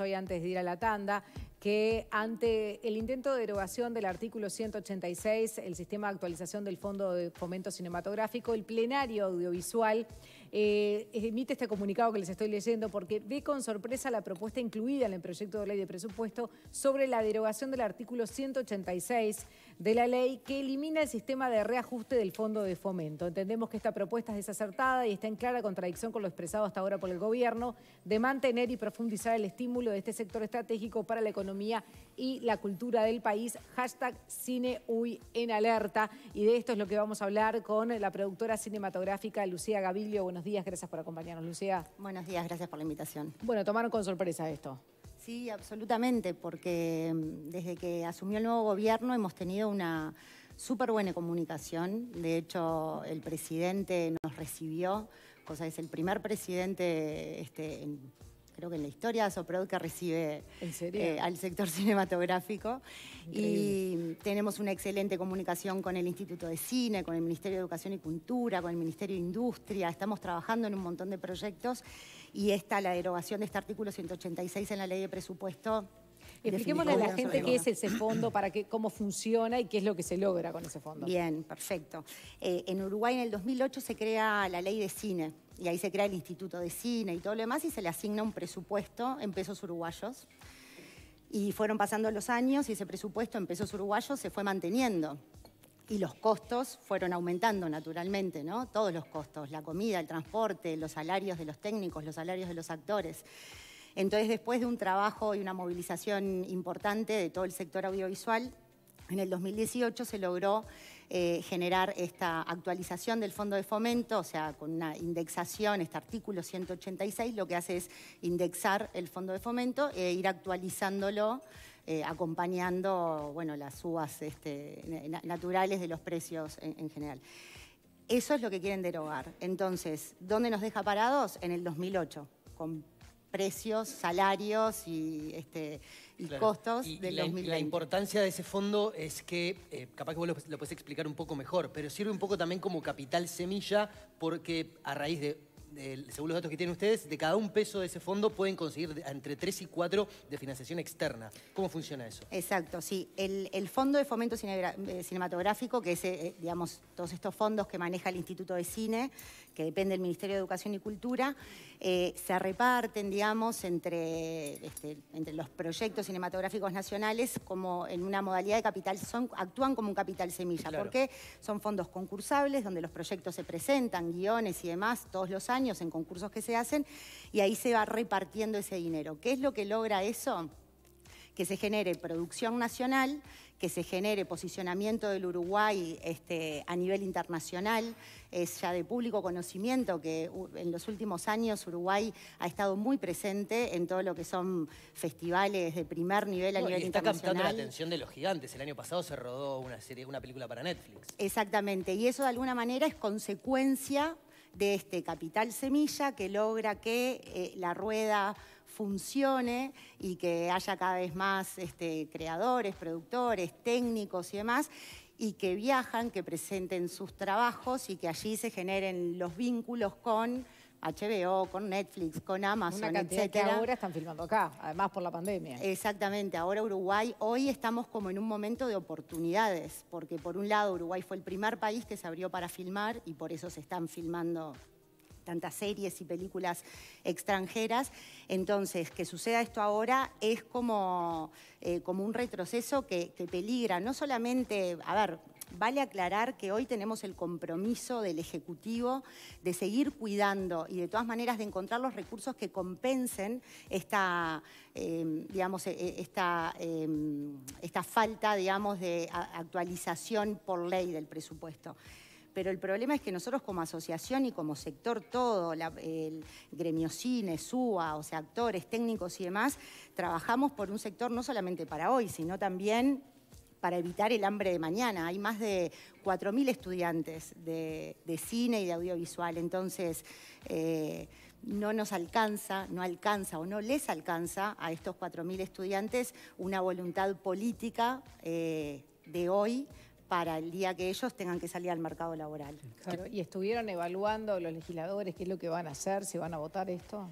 hoy antes de ir a la tanda, que ante el intento de derogación del artículo 186, el sistema de actualización del Fondo de Fomento Cinematográfico, el plenario audiovisual eh, emite este comunicado que les estoy leyendo porque ve con sorpresa la propuesta incluida en el proyecto de ley de presupuesto sobre la derogación del artículo 186 de la ley que elimina el sistema de reajuste del fondo de fomento. Entendemos que esta propuesta es desacertada y está en clara contradicción con lo expresado hasta ahora por el gobierno de mantener y profundizar el estímulo de este sector estratégico para la economía y la cultura del país. Hashtag Cine en alerta. Y de esto es lo que vamos a hablar con la productora cinematográfica Lucía Gavilio. Buenos días, gracias por acompañarnos, Lucía. Buenos días, gracias por la invitación. Bueno, tomaron con sorpresa esto. Sí, absolutamente, porque mm, desde que asumió el nuevo gobierno hemos tenido una súper buena comunicación. De hecho, el presidente nos recibió, cosa es el primer presidente este, en creo que en la historia, Soprod que recibe eh, al sector cinematográfico. Y tenemos una excelente comunicación con el Instituto de Cine, con el Ministerio de Educación y Cultura, con el Ministerio de Industria. Estamos trabajando en un montón de proyectos y está la derogación de este artículo 186 en la ley de presupuesto, Expliquémosle a la gente qué es ese fondo, para qué, cómo funciona y qué es lo que se logra con ese fondo. Bien, perfecto. Eh, en Uruguay en el 2008 se crea la ley de cine, y ahí se crea el Instituto de Cine y todo lo demás y se le asigna un presupuesto en pesos uruguayos. Y fueron pasando los años y ese presupuesto en pesos uruguayos se fue manteniendo. Y los costos fueron aumentando naturalmente, ¿no? Todos los costos, la comida, el transporte, los salarios de los técnicos, los salarios de los actores. Entonces, después de un trabajo y una movilización importante de todo el sector audiovisual, en el 2018 se logró eh, generar esta actualización del fondo de fomento, o sea, con una indexación, este artículo 186 lo que hace es indexar el fondo de fomento e ir actualizándolo. Eh, acompañando bueno, las subas este, naturales de los precios en, general. Eso es lo que quieren derogar. Entonces, ¿dónde nos deja parados? En el 2008, con precios, salarios y este, y costos y, la, importancia de ese fondo es que, eh, capaz que vos lo, lo puedes explicar un poco mejor, pero sirve un poco también como capital semilla porque a raíz de según los datos que tienen ustedes, de cada un peso de ese fondo pueden conseguir entre 3 y 4 de financiación externa. ¿Cómo funciona eso? Exacto, sí. El, el Fondo de Fomento eh, Cinematográfico, que es, eh, eh, digamos, todos estos fondos que maneja el Instituto de Cine, que depende del Ministerio de Educación y Cultura, se reparten, digamos, entre, este, entre los proyectos cinematográficos nacionales como en una modalidad de capital, son, actúan como un capital semilla, porque son fondos concursables donde los proyectos se presentan, guiones y demás todos los años en concursos que se hacen y ahí se va repartiendo ese dinero. ¿Qué es lo que logra eso? que se genere producción nacional, que se genere posicionamiento del Uruguay este, a nivel internacional. Es ya de público conocimiento que en los últimos años Uruguay ha estado muy presente en todo lo que son festivales de primer nivel a nivel nivel y está Está captando la atención de los gigantes. El año pasado se rodó una, serie, una película para Netflix. Exactamente. Y eso de alguna manera es consecuencia de este capital semilla que logra que eh, la rueda funcione y que haya cada vez más este, creadores, productores, técnicos y demás, y que viajan, que presenten sus trabajos y que allí se generen los vínculos con HBO, con Netflix, con Amazon, Una etcétera. ahora están filmando acá, además por la pandemia. Exactamente, ahora Uruguay, hoy estamos como en un momento de oportunidades, porque por un lado Uruguay fue el primer país que se abrió para filmar y por eso se están filmando tantas series y películas extranjeras. Entonces, que suceda esto ahora es como, eh, como un retroceso que, que peligra, no solamente, a ver, Vale aclarar que hoy tenemos el compromiso del Ejecutivo de seguir cuidando y de todas maneras de encontrar los recursos que compensen esta, eh, digamos, e, e, esta, eh, esta falta digamos, de actualización por ley del presupuesto pero el problema es que nosotros como asociación y como sector todo, el gremio cine, SUA, o sea, actores, técnicos y demás, trabajamos por un sector no solamente para hoy, sino también para evitar el hambre de mañana. Hay más de 4.000 estudiantes de, cine y de audiovisual, entonces eh, no nos alcanza, no alcanza o no les alcanza a estos 4.000 estudiantes una voluntad política eh, de hoy para el día que ellos tengan que salir al mercado laboral. ¿y estuvieron evaluando los legisladores qué es lo que van a hacer, si van a votar esto?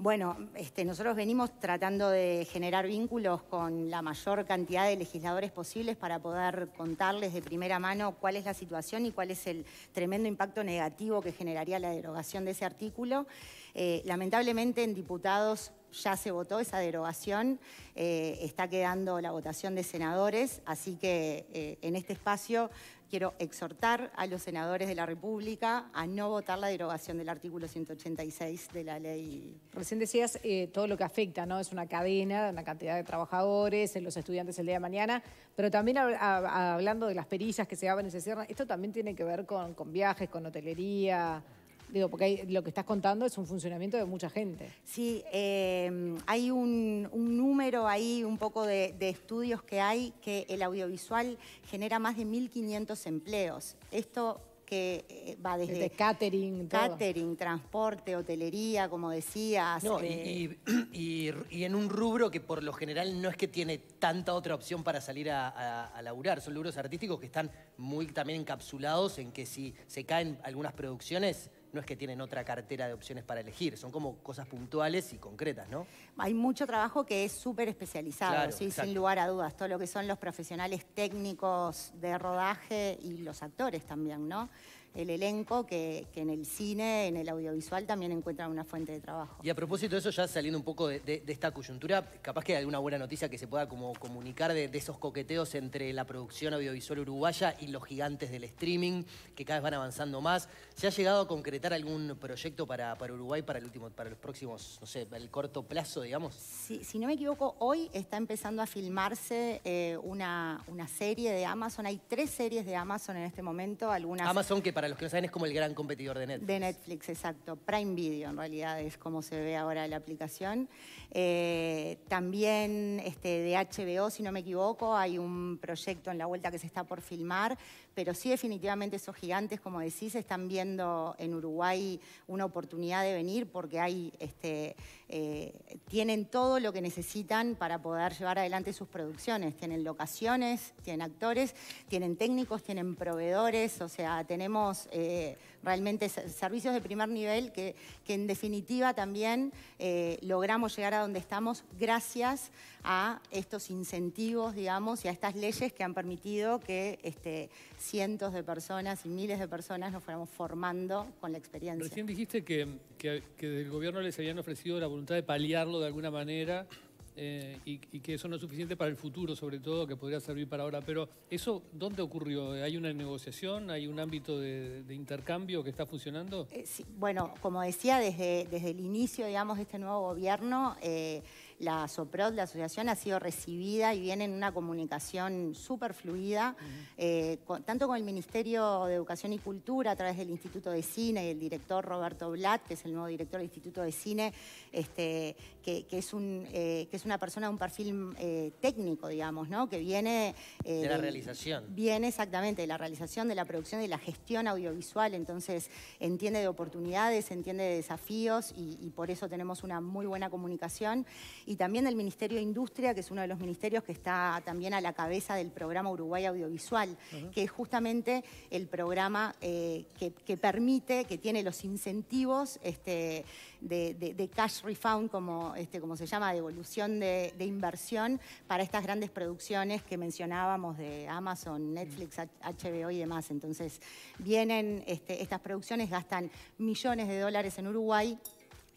Bueno, este, nosotros venimos tratando de generar vínculos con la mayor cantidad de legisladores posibles para poder contarles de primera mano cuál es la situación y cuál es el tremendo impacto negativo que generaría la derogación de ese artículo. Eh, lamentablemente en diputados ya se votó esa derogación, eh, está quedando la votación de senadores, así que eh, en este espacio quiero exhortar a los senadores de la República a no votar la derogación del artículo 186 de la ley. Recién decías eh, todo lo que afecta, ¿no? Es una cadena, una cantidad de trabajadores, los estudiantes el día de mañana, pero también hablando de las perillas que se daban y se cierran, esto también tiene que ver con viajes, con hotelería. Digo, porque lo que estás contando es un funcionamiento de mucha gente. Sí, em, hay un, número ahí, un poco de, estudios que hay, que el audiovisual genera más de 1.500 empleos. Esto que eh, va desde, catering, catering, transporte, hotelería, como decías. Eh, y, en un rubro que por lo general no es que tiene tanta otra opción para salir a, a, a laburar. Son rubros artísticos que están muy también encapsulados en que si se caen algunas producciones no es que tienen otra cartera de opciones para elegir, son como cosas puntuales y concretas, ¿no? Hay mucho trabajo que es súper especializado, sin lugar a dudas, todo lo que son los profesionales técnicos de rodaje y los actores también, ¿no? el elenco que, en el cine, en el audiovisual también encuentran una fuente de trabajo. Y a propósito de eso, ya saliendo un poco de, esta coyuntura, capaz que hay alguna buena noticia que se pueda como comunicar de, de, esos coqueteos entre la producción audiovisual uruguaya y los gigantes del streaming, que cada vez van avanzando más. ¿Se ha llegado a concretar algún proyecto para, Uruguay para el último, para los próximos, no sé, el corto plazo, digamos? si no me equivoco, hoy está empezando a filmarse eh, una, serie de Amazon. Hay tres series de Amazon en este momento. Algunas... Amazon, que para los que no saben es como el gran competidor de Netflix. De Netflix, exacto. Prime Video, en realidad, es como se ve ahora la aplicación. Eh, también este, de HBO, si no me equivoco, hay un proyecto en la vuelta que se está por filmar pero sí definitivamente esos gigantes, como decís, están viendo en Uruguay una oportunidad de venir porque hay este, eh, tienen todo lo que necesitan para poder llevar adelante sus producciones. Tienen locaciones, tienen actores, tienen técnicos, tienen proveedores, o sea, tenemos eh, realmente servicios de primer nivel que, que en definitiva también eh, logramos llegar a donde estamos gracias a estos incentivos, digamos, y a estas leyes que han permitido que este, cientos de personas y miles de personas nos fuéramos formando con la experiencia. Recién dijiste que, que, que del gobierno les habían ofrecido la voluntad de paliarlo de alguna manera eh, y, que eso no es suficiente para el futuro, sobre todo, que podría servir para ahora. Pero eso, ¿dónde ocurrió? ¿Hay una negociación? ¿Hay un ámbito de, intercambio que está funcionando? Eh, bueno, como decía, desde, desde el inicio, digamos, de este nuevo gobierno... Eh, la SOPROD, la asociación, ha sido recibida y viene en una comunicación súper fluida, eh, tanto con el Ministerio de Educación y Cultura a través del Instituto de Cine y el director Roberto Blatt, que es el nuevo director del Instituto de Cine, este, que, es un, eh, que es una persona de un perfil eh, técnico, digamos, ¿no? que viene... de la realización. Viene exactamente de la realización, de la producción, de la gestión audiovisual, entonces entiende de oportunidades, entiende de desafíos y por eso tenemos una muy buena comunicación y también del Ministerio de Industria, que es uno de los ministerios que está también a la cabeza del programa Uruguay Audiovisual, que es justamente el programa eh, que, permite, que tiene los incentivos este, de, cash refund, como, este, como se llama, devolución de, de, inversión para estas grandes producciones que mencionábamos de Amazon, mm. Netflix, HBO y demás. Entonces, vienen este, estas producciones, gastan millones de dólares en Uruguay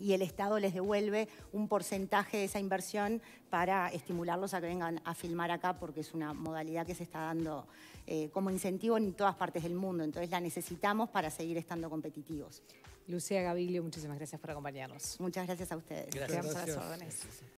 y el Estado les devuelve un porcentaje de esa inversión para estimularlos a que vengan a filmar acá, porque es una modalidad que se está dando eh, como incentivo en todas partes del mundo. Entonces la necesitamos para seguir estando competitivos. Lucía Gaviglio, muchísimas gracias por acompañarnos. Muchas gracias a ustedes. Gracias. a las